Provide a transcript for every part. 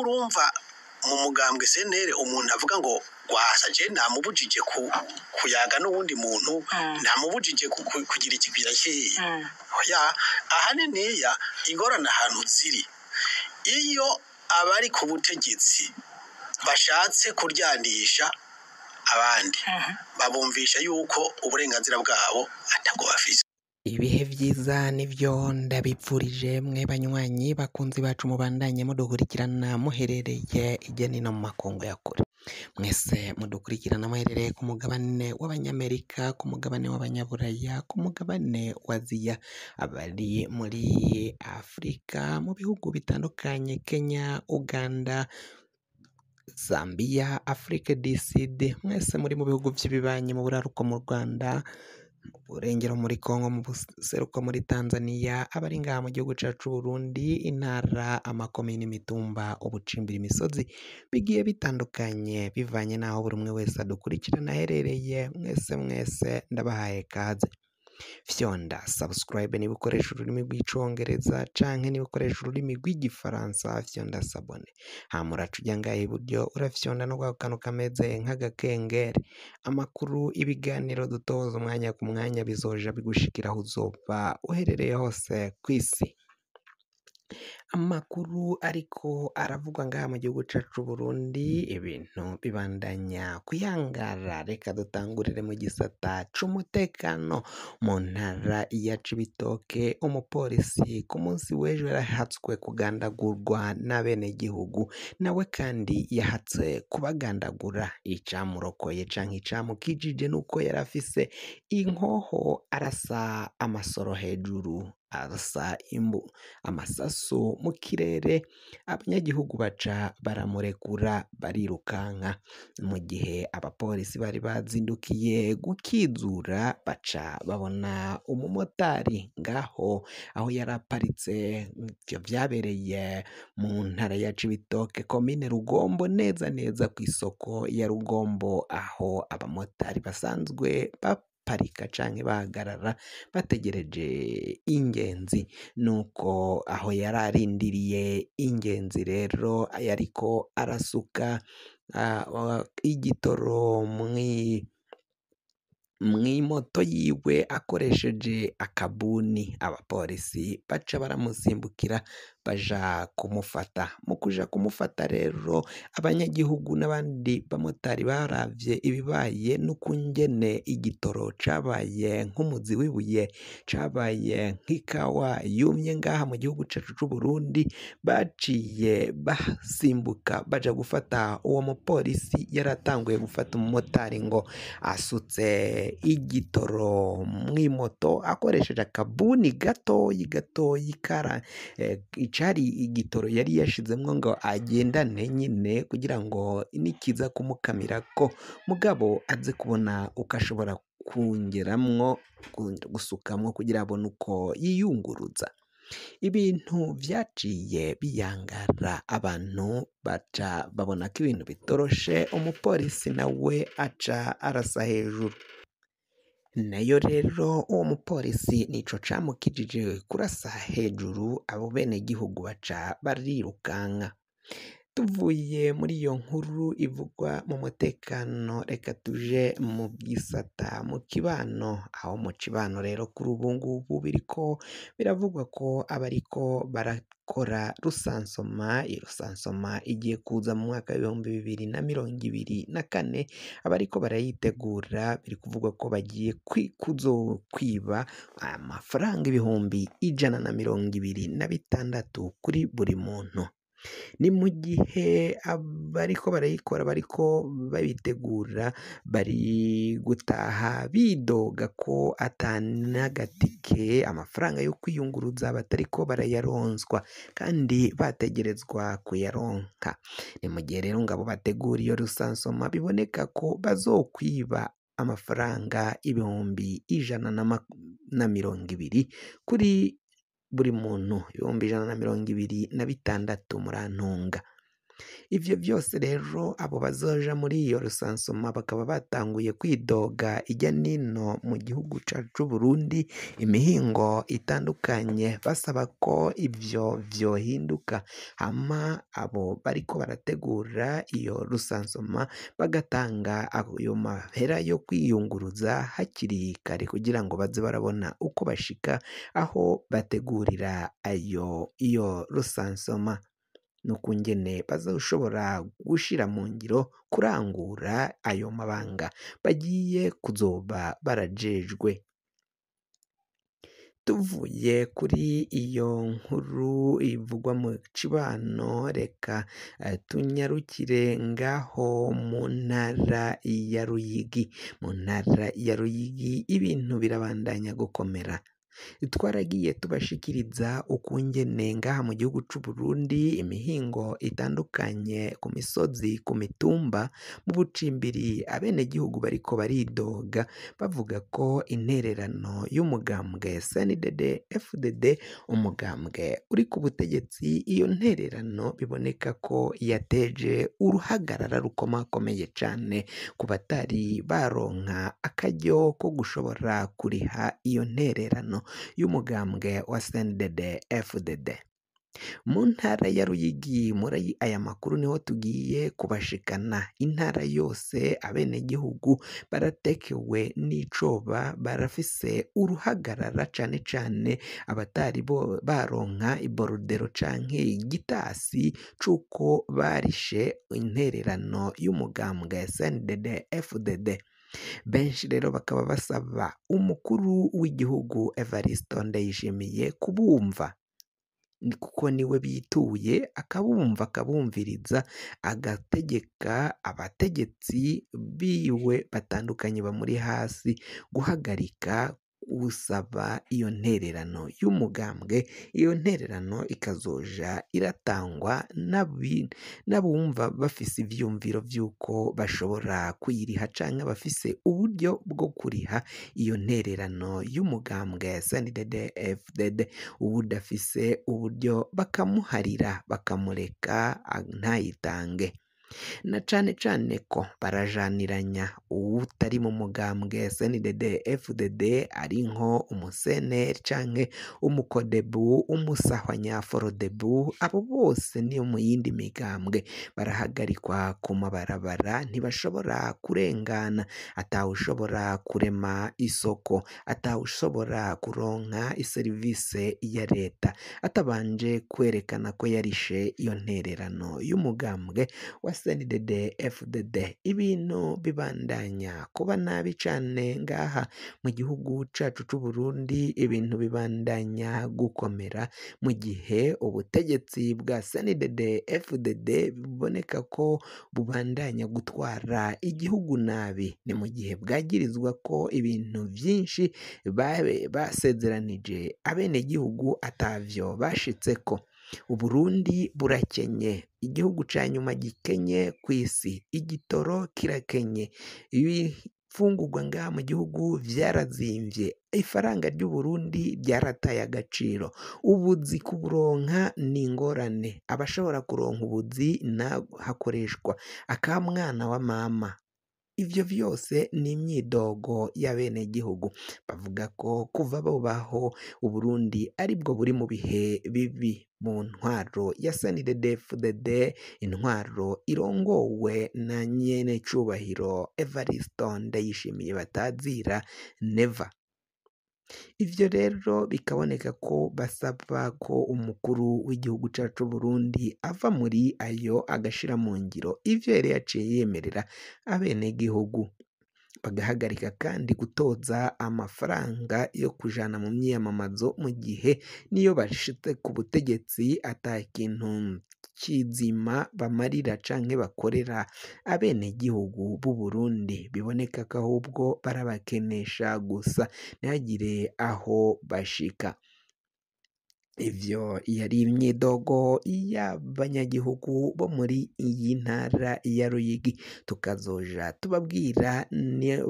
urumva mu mugambwe senere umuntu avuga ngo rwasaje ntamubujije kuyaga n'uwundi muntu hmm. ntamubujije kugira ikigwira kiya hmm. ahanini ya ingorane ahantu ziri iyo abari ku butegetsi bashatse kuryanisha abandi hmm. babumvisha yuko uburenganzira bwabo atako bafise ibihe byiza ni byo ndabipfurije mwe banywanyi bakunzi bacu mubandanye mudukurikirana muherereye igeni no mu makungu ya kure mwese mudukurikirana muherereye ku mugabane w'abanyamerika ku mugabane w'abanyaburaya ku mugabane wa aziya abari muri afurika mu bihugu bitandukanye kenya uganda Zambia afurika diside mwese muri mu bihugu by'ibibanyi mu buraruko mu rwanda mu burengero muri Kongo, mu buseruko muri Tanzania, abari ngaha mu gihugu cyacu Burundi, intara, amakomini, imitumba, ubucimbira imisozi bigiye bitandukanye bivanye n'aho buri umwe wese adukurikirana aherereye, mwese mwese ndabahaye ikaze. fyonda subscribe niba ukoresha ururimi rw'icyongereza canke niba ukoresha ururimi rw'igifaransa fyonda sabone hama uraca ngaha iburyo urafyonda no kwakanu kameze nk'agakengeri amakuru ibiganiro dutoza umwanya ku mwanya bizoja bigushikira aho uzoba uherereye hose ku isi Amakuru ariko aravugwa ngaha mu gihugu cacu Burundi ibintu bibandanya kuyangara, reka dutangurire mu gisata c'umutekano. Mu ntara ya Cibitoke, umupolisi ku munsi w'ejo yarahatswe kugandagurwa n'abenegihugu, nawe kandi yahatse kubagandagura. Icamurokoye canke icamukijije nuko yari afise inkoho arasa amasoro hejuru. imbu amasasu mu kirere, abanyagihugu baca baramurekura barirukanka, mu gihe abapolisi bari bazindukiye gukizura baca babona umumotari ngaho aho yari aparitse, ibyo byabereye mu ntara ya Cibitoke komine Rugombo neza neza ku isoko ya Rugombo aho abamotari basanzwe baba. baparika cyangwa bahagarara bategereje ingenzi nuko aho yari arindiriye ingenzi rero yariko arasuka ah, igitoro mu mu moto yiwe akoresheje akabuni, abapolisi baca baramusimbukira baja kumufata, mu kuja kumufata rero abanyagihugu n'abandi bamotari baravye ibibaye n'ukungene igitoro cabaye nk'umuzi w'ibuye, cabaye nk'ikawa yumye ngaha mu gihugu cacu c'Uburundi, baciye basimbuka baja gufata uwo mupolisi yaratanguye gufata umumotari ngo asutse igitoro mu moto akoresheje akabuni gatoya gatoya kara eh, cari igitoro yari yashizemo ngo agendane nyine kugira ngo nikiza kumukamira ko mugabo aze kubona uko ashobora kongeramwo gusukamwo kugira abone uko yiyunguruza ibintu byaciye biyangara abantu baca babona ko ibintu bitoroshe umupolisi nawe aca arasa hejuru nayo rero uwo mupolisi nico camukijije kurasa hejuru abo benegihugu baca barirukanka Tuvuye muri iyo nkuru ivugwa mu mutekano reka tuje mu bwisata mu kibano, aho mu kibano rero kuri ubu ngubu biriko biravugwa ko abariko barakora rusansoma, iyo rusansoma igiye kuza mu mwaka w'ibihumbi bibiri na mirongo ibiri na kane, abariko barayitegura biri kuvugwa ko bagiye kuzokwiba amafaranga ibihumbi ijana na mirongo ibiri na bitandatu kuri buri muntu. Ni mu gihe abariko barayikora bariko babitegura bari gutaha bidoga ko ata amafaranga yo kwiyunguruza batariko barayaronzwa kandi bategerezwa kuyaronka, ni mu gihe rero ngabo bategura iyo rusansoma biboneka ko bazokwiba amafaranga ibihumbi ijana na mirongo ibiri kuri buri muntu ibihumbi ijana na mirongo ibiri na bitandatu murantunga. Ibyo byose rero abo bazoja muri iyo rusansoma bakaba batanguye kwidoga ijya n'ino mu gihugu cacu Burundi, imihingo itandukanye basaba ko ibyo vyohinduka, hama abo bariko barategura iyo rusansoma bagatanga ayo mahera yo kwiyunguruza hakiri kare kugira ngo baze barabona uko bashika aho bategurira ayo iyo rusansoma. n'ukungene bazoshobora gushira mu ngiro kurangura ayo mabanga bagiye kuzoba barajejwe tuvuye kuri iyo nkuru ivugwa mu cibano reka eh, tunyarukire ngaho mu ntara ya Ruyigi mu ntara ya Ruyigi ibintu birabandanya gukomera twaragiye tubashikiriza ukungene ngaha mu gihugu c'u Burundi imihingo itandukanye ku misozi ku mitumba mu bucimbiri abenegihugu bariko baridoga bavuga ko intererano y'umugambwe CNDD FDD umugambwe uri ku butegetsi iyo ntererano biboneka ko yateje uruhagarara rukomakomeye cane ku batari baronka akaryo ko gushobora kuriha iyo ntererano y'umugambwe wa SNDD FDD mu ntara ya Ruyigi muri aya makuru niho tugiye kubashikana intara yose abenegihugu baratekewe n'icoba barafise uruhagarara cane cane abatari bo baronka iborodero canke igitasi cuko barishe intererano y'umugambwe SNDD FDD Benshi rero bakaba basaba umukuru w'igihugu Evariste Ndayishimiye kubumva kuko niwe bituye, akabumva akabumviriza, agategeka abategetsi biwe batandukanye bamuri hasi guhagarika usaba iyo ntererano y'umugambwe, iyo ntererano ikazoja iratangwa n'abumva bafise ibyumviro byuko bashobora kuyiriha canke abafise uburyo bwo kuriha iyo ntererano y'umugambwe SNDD-FDD, ubudafise uburyo bakamuharira bakamureka ntayitange. na cane cane ko barajaniranya uwutari mu mugambwe CNDD FDD ari nko umuseneri canke umukodebu umusahwanyaforodebo abo bose ni mu yindi migambwe barahagarikwa ku mabarabara ntibashobora kurengana atawushobora kurema isoko atawushobora kuronka iserivise ya leta atabanje kwerekana ko yarishe iyo ntererano y'umugambwe wa SNDD FDD ibintu bibandanya kuba nabi cane ngaha mu gihugu cacu cy’u Burundi ibintu bibandanya gukomera mu gihe ubutegetsi bwa SNDD FDD buboneka ko bubandanya gutwara igihugu nabi ni mu gihe bwagirizwa ko ibintu byinshi basezeranije abenegihugu atavyo ko u Burundi burakenye igihugu cya nyuma gikenye ku isi igitoro kirakenye ibifungurwa ngaha mu gihugu byarazimbye. ifaranga ry'u Burundi ryarataye agaciro ubuzi kuburonka ni ingorane abashobora kuronka ubuzi naho hakoreshwa akamwana wa mama. Ibyo byose ni imyidogo y'abenegihugu, bavuga ko kuva bubaho u Burundi ari buri mu bihe bibi mu ntwaro ya SNDD-FDD, intwaro irongowe na nyenecyubahiro Evariste Ndayishimiye Batazira Neva. Ibyo rero bikaboneka ko basaba ko umukuru w'igihugu cyacu Burundi ava muri ayo agashyira mu ngiro ivyo yari yaciye yemerera abenegihugu, bagahagarika kandi gutoza amafaranga yo kujana mu myiyamamazo mu gihe n'iyo bashitse ku butegetsi ata kintu kizima bamarira canke bakorera abenegihugu b'u Burundi biboneka ko ahubwo barabakenesha gusa ntihagire aho bashika. Ibyo yari imyidogo y'abanyagihugu bo muri iyi ntara ya Ruyigi, tukazoja tubabwira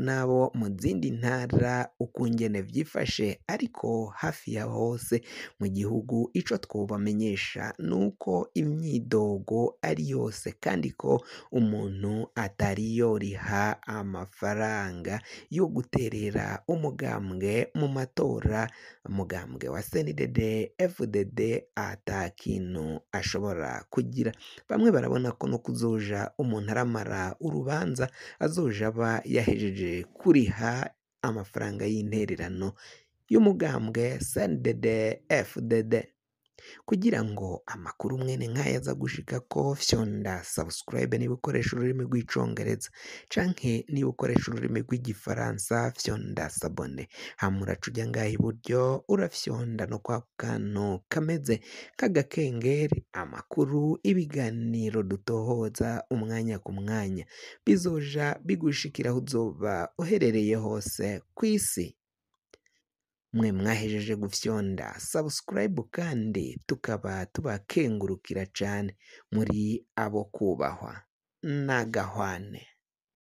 n'abo mu zindi ntara uko ingene byifashe ariko hafi ya hose mu gihugu ico twobamenyesha nuko imyidogo ari yose kandi ko umuntu atari yoriha amafaranga yo guterera umugambwe mu matora, umugambwe wa senidede FDD ata ashobora kugira bamwe barabona ko no kuzuja umuntu aramara urubanza azoja aba yahejeje kuriha amafaranga y'intererano y'umugambwe CNDD FDD. kugira ngo amakuru mwene nk'aya aza gushikako fyonda subscribe niba ukoresha ururimi rw'icongereza canke niba ukoresha ururimi rw'igifaransa fyonda sabone hama uraca ngaha iburyo urafyonda no kwa kantu kameze k'agakengeri amakuru ibiganiro dutohoza umwanya ku mwanya bizoja bigushikira aho uzoba uherereye hose ku isi mwe mwahejeje gufyonda sabusikarayibu kandi tukaba tubakengurukira cyane muri abo kubahwa n'agahwane